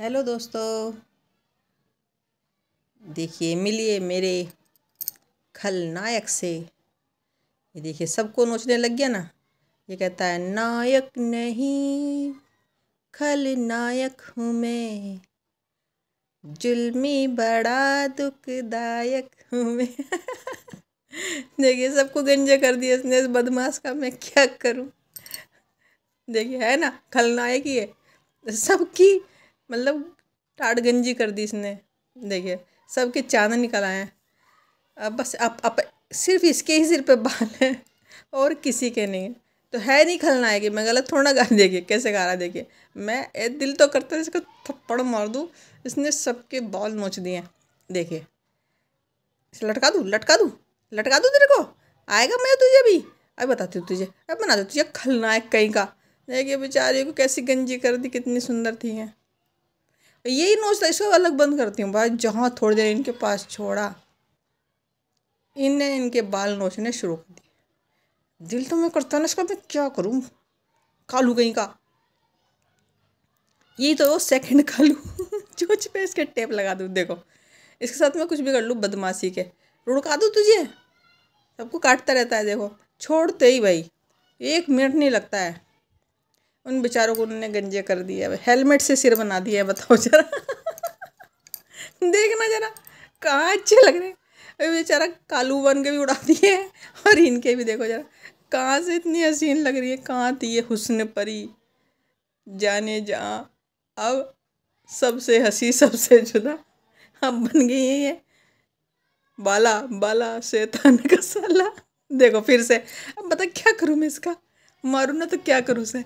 hello दोस्तों देखिए मिलिए मेरे खलनायक से ये देखिए सबको नोचने लग गया ना ये कहता है नायक नहीं खलनायक हूँ मैं जुल्मी बड़ा दुखदायक हूँ मैं देखिए सबको गंजे कर दिया इसने इस बदमाश का मैं क्या करूँ देखिए है ना खलनायक ही है सबकी मतलब टाट गंजी कर दी इसने देखिए सबके चांद निकल आए हैं अब बस आप, अप सिर्फ इसके ही सिर पे बाल हैं और किसी के नहीं तो है नहीं खलना है कि मैं गलत थोड़ा गा देखिए कैसे गा रहा देखिए मैं ए दिल तो करता इसको थप्पड़ मार दूँ इसने सबके बाल नोच दिए हैं देखिए इसे लटका दूँ लटका दूँ लटका दूँ तेरे को आएगा मैं तुझे भी अब बताती हूँ तुझे अब बना दो तुझे खलना है कहीं का देखिए बेचारी को कैसी गंजी कर दी कितनी सुंदर थी हैं यही नोच था तो इसको अलग बंद करती हूँ भाई जहाँ थोड़ी देर इनके पास छोड़ा इनने इनके बाल नोचने शुरू कर दिए दिल तो मैं करता ना इसका मैं क्या करूँ कालू कहीं का यही तो सेकंड कालू जो पे इसके टेप लगा दूँ देखो इसके साथ मैं कुछ भी कर लूँ बदमाशी के रुड़का दूँ तुझे सबको काटता रहता है देखो छोड़ते ही भाई एक मिनट नहीं लगता है उन बेचारों को उन्होंने गंजे कर दिया है हेलमेट से सिर बना दिया है बताओ जरा देखना जरा कहाँ अच्छे लग रहे हैं बेचारा कालू बन के भी उड़ा दिए हैं और इनके भी देखो जरा कहाँ से इतनी हसीन लग रही है कहाँ थी ये हुसन परी जाने जा अब सबसे हंसी सबसे जुदा अब बन गई है ये बाला बाला शैतान का साला देखो फिर से अब बता क्या करूँ मैं इसका मारू ना तो क्या करूँ से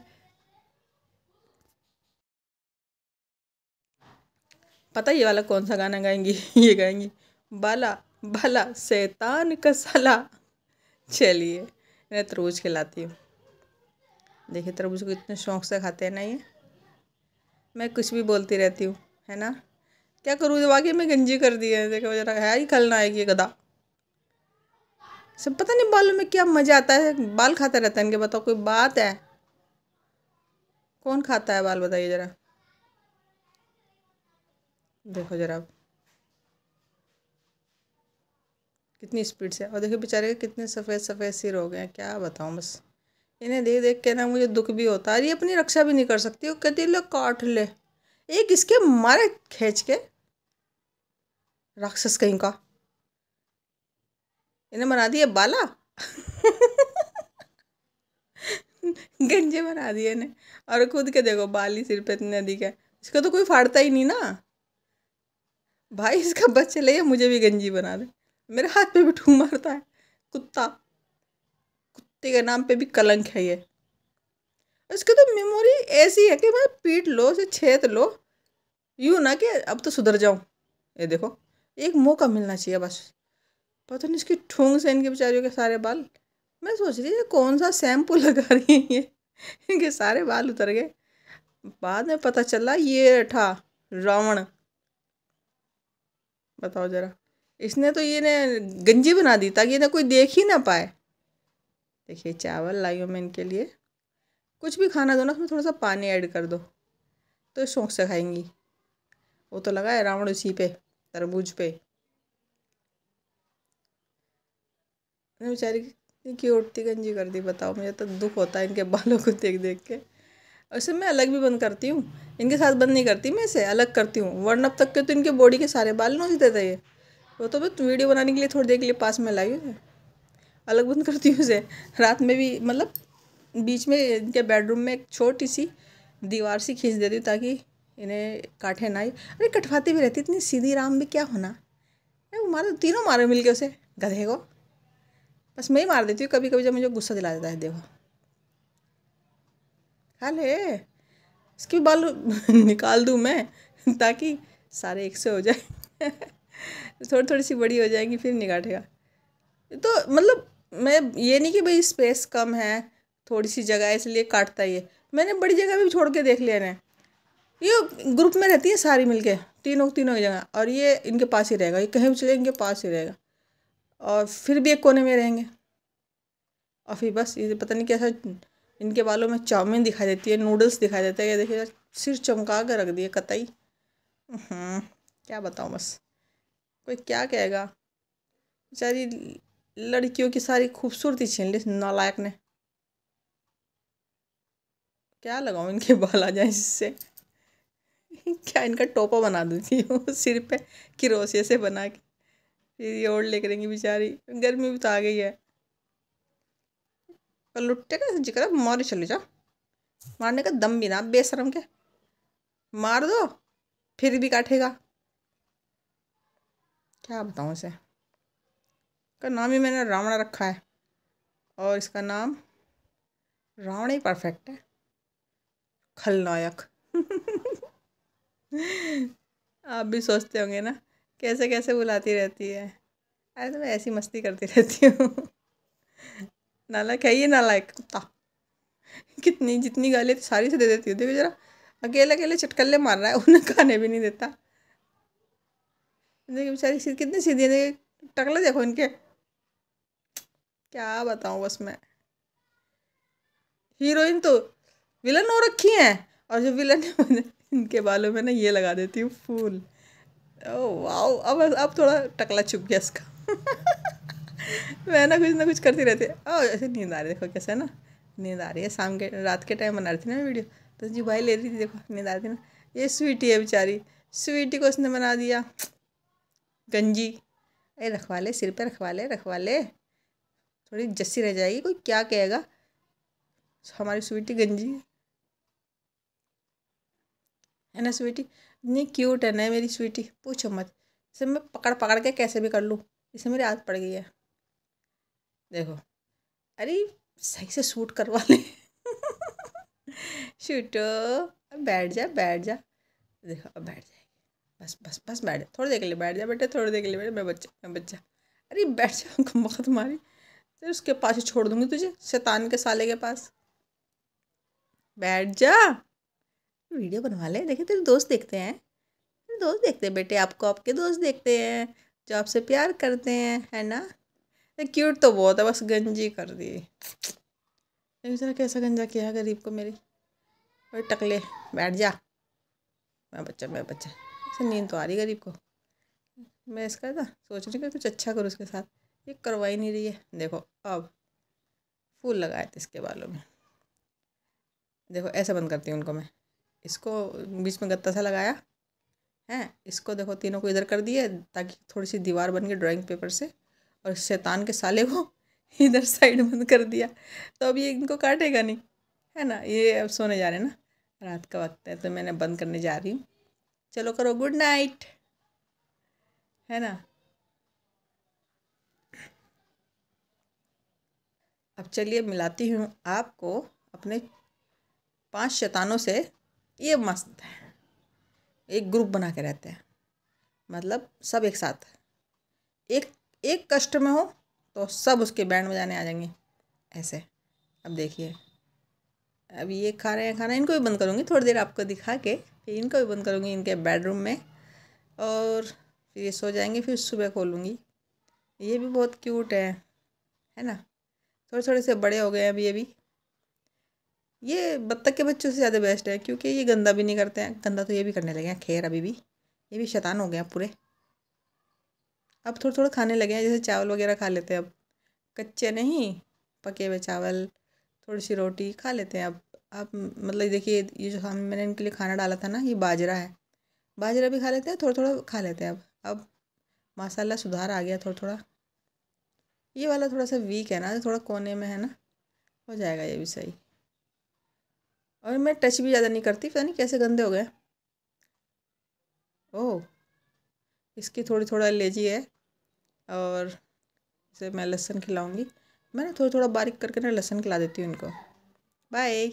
पता ये वाला कौन सा गाना गाएंगी ये गाएंगी बाला भला शैतान का सला चलिए मैं तरबूज खिलाती हूँ देखिए तरबूज को इतने शौक से खाते हैं ना ये मैं कुछ भी बोलती रहती हूँ है ना क्या करूँ जब आगे मैं गंजी कर दी है देखो जरा है ही खलना आएगी गदा सब पता नहीं बालों में क्या मज़ा आता है बाल खाता रहता है इनके बताओ कोई बात है कौन खाता है बाल बताइए ज़रा देखो ज़रा कितनी स्पीड से और देखो बेचारे के कितने सफ़ेद सफ़ेद सिर हो गए हैं क्या बताऊँ बस इन्हें देख देख के ना मुझे दुख भी होता है ये अपनी रक्षा भी नहीं कर सकती वो कहती लो काट ले एक इसके मारे खींच के राक्षस कहीं का इन्हें बना दिया बाला गंजे बना दिए इन्हें और खुद के देखो बाली सिर पे इतने अधिक है इसका तो कोई फाड़ता ही नहीं ना भाई इसका बच्चे ले मुझे भी गंजी बना दे मेरे हाथ पे भी ठू मारता है कुत्ता कुत्ते के नाम पे भी कलंक है ये इसकी तो मेमोरी ऐसी है कि भाई पीट लो से छेद लो यूँ ना कि अब तो सुधर जाऊँ ये देखो एक मौका मिलना चाहिए बस पता नहीं इसकी ठूंग से इनके बेचारियों के सारे बाल मैं सोच रही थी कौन सा शैम्पू लगा रही है ये इनके सारे बाल उतर गए बाद में पता चला ये था रावण बताओ ज़रा इसने तो ये ने गंजी बना दी ताकि ना कोई देख ही ना पाए देखिए चावल लाई हूँ मैं इनके लिए कुछ भी खाना दो ना उसमें थोड़ा सा पानी ऐड कर दो तो शौक से खाएंगी वो तो लगा है रावण उसी पे तरबूज पे बेचारी की उठती गंजी कर दी बताओ मुझे तो दुख होता है इनके बालों को देख देख के और इसे मैं अलग भी बंद करती हूँ इनके साथ बंद नहीं करती मैं इसे अलग करती हूँ वर्ण अब तक के तो इनके बॉडी के सारे बाल नोच देते ये वो तो मैं वीडियो बनाने के लिए थोड़ी देर के लिए पास में लाई हूँ अलग बंद करती हूँ इसे रात में भी मतलब बीच में इनके बेडरूम में एक छोटी सी दीवार सी खींच देती हूँ ताकि इन्हें काटे ना ही अरे कटवाती भी रहती इतनी सीधी राम में क्या होना वो मारो तीनों मारो मिल के उसे गधे को बस मैं ही मार देती हूँ कभी कभी जब मुझे गुस्सा दिला देता है देखो अरे इसकी बाल निकाल दूँ मैं ताकि सारे एक से हो जाए थोड़ी थोड़ी सी बड़ी हो जाएगी फिर निकाटेगा तो मतलब मैं ये नहीं कि भाई स्पेस कम है थोड़ी सी जगह इसलिए काटता ये मैंने बड़ी जगह भी छोड़ के देख लिया ने ये ग्रुप में रहती है सारी मिलके तीनों तीनों की जगह और ये इनके पास ही रहेगा ये कहीं भी चले इनके पास ही रहेगा और फिर भी एक कोने में रहेंगे और फिर बस ये पता नहीं कैसा इनके बालों में चाउमीन दिखाई देती है नूडल्स दिखाई देते हैं ये देखिए सिर चमका कर रख दिए कतई हम्म, क्या बताऊँ बस कोई क्या कहेगा बेचारी लड़कियों की सारी खूबसूरती छीन ली नालायक ने क्या लगाऊँ इनके बाल आ जाए इससे क्या इनका टोपा बना देती हूँ सिर पे किरोसिया से बना के फिर ये ओढ़ ले करेंगी बेचारी गर्मी भी तो आ गई है लुट्टे का जिक्र मारे चले जाओ मारने का दम भी ना बेसरम के मार दो फिर भी काटेगा क्या बताऊँ इसे का नाम ही मैंने रावणा रखा है और इसका नाम रावण ही परफेक्ट है खलनायक आप भी सोचते होंगे ना कैसे कैसे बुलाती रहती है अरे तो मैं ऐसी मस्ती करती रहती हूँ नालायक है ये नालायक कुत्ता कितनी जितनी गाली तो सारी से दे देती है देखो जरा अकेले अकेले चटकल्ले मार रहा है उन्हें खाने भी नहीं देता देखिए बेचारी कितनी सीधी है टकले देखो इनके क्या बताऊँ बस मैं हीरोइन तो विलन हो रखी है और जो विलन है इनके बालों में ना ये लगा देती हूँ फूल ओ वाओ अब अब थोड़ा टकला चुप गया इसका मैं ना कुछ ना कुछ करती रहती है ऐसे नींद आ रही देखो कैसे है ना नींद आ रही है शाम के रात के टाइम बना रही थी ना वीडियो तो जी भाई ले रही थी देखो नींद आ रही थी ना ये स्वीटी है बेचारी स्वीटी को उसने बना दिया गंजी अरे रखवा ले सिर पर रखवा ले रखवा ले थोड़ी जस्सी रह जाएगी कोई क्या कहेगा हमारी स्वीटी गंजी है है ना स्वीटी इतनी क्यूट है ना मेरी स्वीटी पूछो मत इसे मैं पकड़ पकड़ के कैसे भी कर लूँ इसे मेरी आदत पड़ गई है देखो अरे सही से सूट करवा ले शूटो अब बैठ जा बैठ जा देखो अब बैठ जाएगी बस बस बस बैठ जा थोड़ी देर के लिए बैठ जा बेटे थोड़ी देर के लिए बैठे मैं बच्चा मैं बच्चा अरे बैठ जा गम्बा मारी फिर उसके पास ही छोड़ दूंगी तुझे शैतान के साले के पास बैठ जा वीडियो बनवा ले देखिए तेरे दोस्त देखते हैं तेरे दोस्त देखते हैं बेटे आपको आपके दोस्त देखते हैं जो आपसे प्यार करते हैं है ना क्यूट तो बहुत है बस गंजी कर दी देखो जरा कैसा गंजा किया गरीब को मेरी और टकले बैठ जा मैं बच्चा मैं बच्चा ऐसे नींद तो आ रही गरीब को मैं इसका था सोच रही कि कुछ अच्छा करूँ उसके साथ ये करवा ही नहीं रही है देखो अब फूल लगाए थे इसके बालों में देखो ऐसा बंद करती हूँ उनको मैं इसको बीच में गत्ता सा लगाया है इसको देखो तीनों को इधर कर दिए ताकि थोड़ी सी दीवार बन गई ड्राइंग पेपर से और शैतान के साले को इधर साइड बंद कर दिया तो अब ये इनको काटेगा नहीं है ना ये अब सोने जा रहे हैं ना रात का वक्त है तो मैंने बंद करने जा रही हूँ चलो करो गुड नाइट है ना अब चलिए मिलाती हूँ आपको अपने पांच शैतानों से ये मस्त है एक ग्रुप बना के रहते हैं मतलब सब एक साथ एक एक कष्ट में हो तो सब उसके बैंड बजाने आ जाएंगे ऐसे अब देखिए अब ये खा रहे हैं खाना इनको भी बंद करूँगी थोड़ी देर आपको दिखा के फिर इनको भी बंद करूँगी इनके बेडरूम में और फिर ये सो जाएंगे फिर सुबह खोलूँगी ये भी बहुत क्यूट है है ना थोड़े थोड़े से बड़े हो गए हैं अभी अभी ये बत्तख के बच्चों से ज़्यादा बेस्ट है क्योंकि ये गंदा भी नहीं करते हैं गंदा तो ये भी करने लगे हैं खैर अभी भी ये भी शैतान हो गए हैं पूरे अब थोड़ा थोड़ा खाने लगे हैं जैसे चावल वगैरह खा लेते हैं अब कच्चे नहीं पके हुए चावल थोड़ी सी रोटी खा लेते हैं अब आप मतलब देखिए ये जो सामने मैंने इनके लिए खाना डाला था ना ये बाजरा है बाजरा भी खा लेते हैं थोड़ा थोड़ा खा लेते हैं अब अब मसाला सुधार आ गया थोड़ा थोड़ा ये वाला थोड़ा सा वीक है ना थोड़ा कोने में है ना हो जाएगा ये भी सही और मैं टच भी ज़्यादा नहीं करती पता नहीं कैसे गंदे हो गए ओह इसकी थोड़ी थोड़ा लेजी है और इसे मैं लहसुन खिलाऊंगी मैंने थोड़ा थोड़ा बारीक करके ना लहसुन खिला देती हूँ इनको बाय